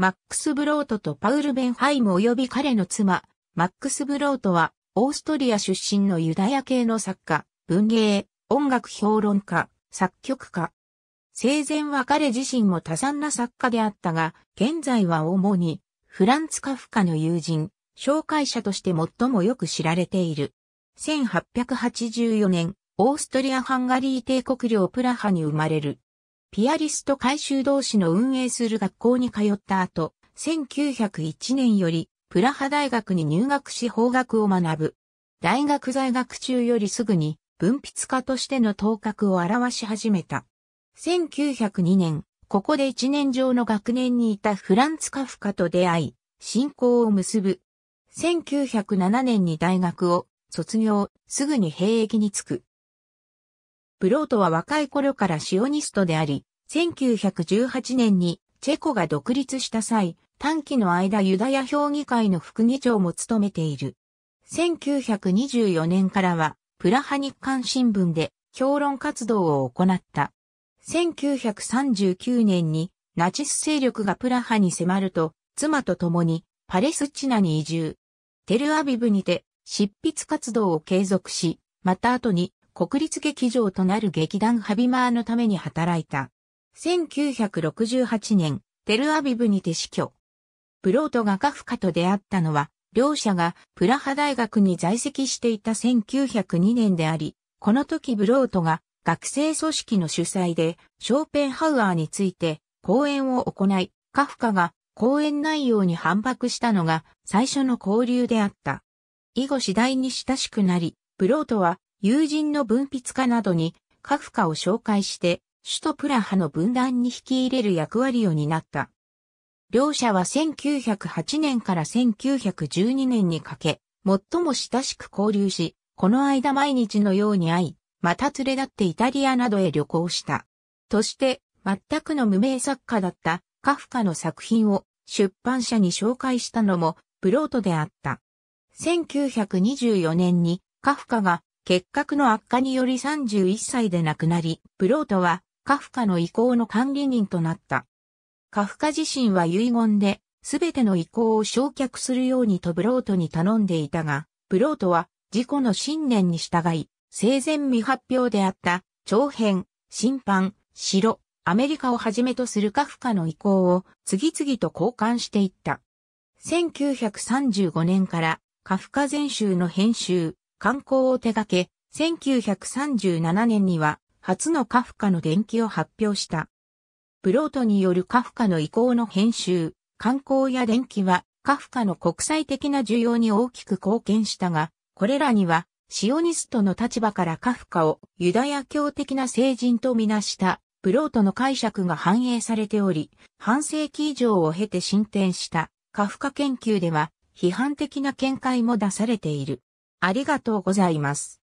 マックス・ブロートとパウル・ベンハイム及び彼の妻、マックス・ブロートは、オーストリア出身のユダヤ系の作家、文芸、音楽評論家、作曲家。生前は彼自身も多産な作家であったが、現在は主に、フランツ・カフカの友人、紹介者として最もよく知られている。1884年、オーストリア・ハンガリー帝国領プラハに生まれる。ピアリスト改修同士の運営する学校に通った後、1901年よりプラハ大学に入学し法学を学ぶ。大学在学中よりすぐに文筆家としての頭角を表し始めた。1902年、ここで一年上の学年にいたフランツ・カフカと出会い、信仰を結ぶ。1907年に大学を卒業、すぐに兵役に就く。ブロートは若い頃からシオニストであり、1918年にチェコが独立した際、短期の間ユダヤ評議会の副議長も務めている。1924年からは、プラハ日刊新聞で評論活動を行った。1939年にナチス勢力がプラハに迫ると、妻と共にパレスチナに移住。テルアビブにて執筆活動を継続し、また後に国立劇場となる劇団ハビマーのために働いた。1968年、テルアビブにて死去。プロートがカフカと出会ったのは、両者がプラハ大学に在籍していた1902年であり、この時ブロートが学生組織の主催でショーペンハウアーについて講演を行い、カフカが講演内容に反駁したのが最初の交流であった。以後次第に親しくなり、ブロートは友人の文筆家などにカフカを紹介して首都プラハの分断に引き入れる役割を担った。両者は1908年から1912年にかけ、最も親しく交流し、この間毎日のように会い、また連れ立ってイタリアなどへ旅行した。として、全くの無名作家だったカフカの作品を出版社に紹介したのもプロートであった。1924年にカフカが結核の悪化により31歳で亡くなり、プロートはカフカの意向の管理人となった。カフカ自身は遺言で、すべての意向を焼却するようにとブロートに頼んでいたが、ブロートは自己の信念に従い、生前未発表であった、長編、審判、城、アメリカをはじめとするカフカの意向を次々と交換していった。1935年からカフカ全集の編集、観光を手掛け、1937年には初のカフカの伝記を発表した。プロートによるカフカの意向の編集、観光や電気はカフカの国際的な需要に大きく貢献したが、これらにはシオニストの立場からカフカをユダヤ教的な聖人とみなしたプロートの解釈が反映されており、半世紀以上を経て進展したカフカ研究では批判的な見解も出されている。ありがとうございます。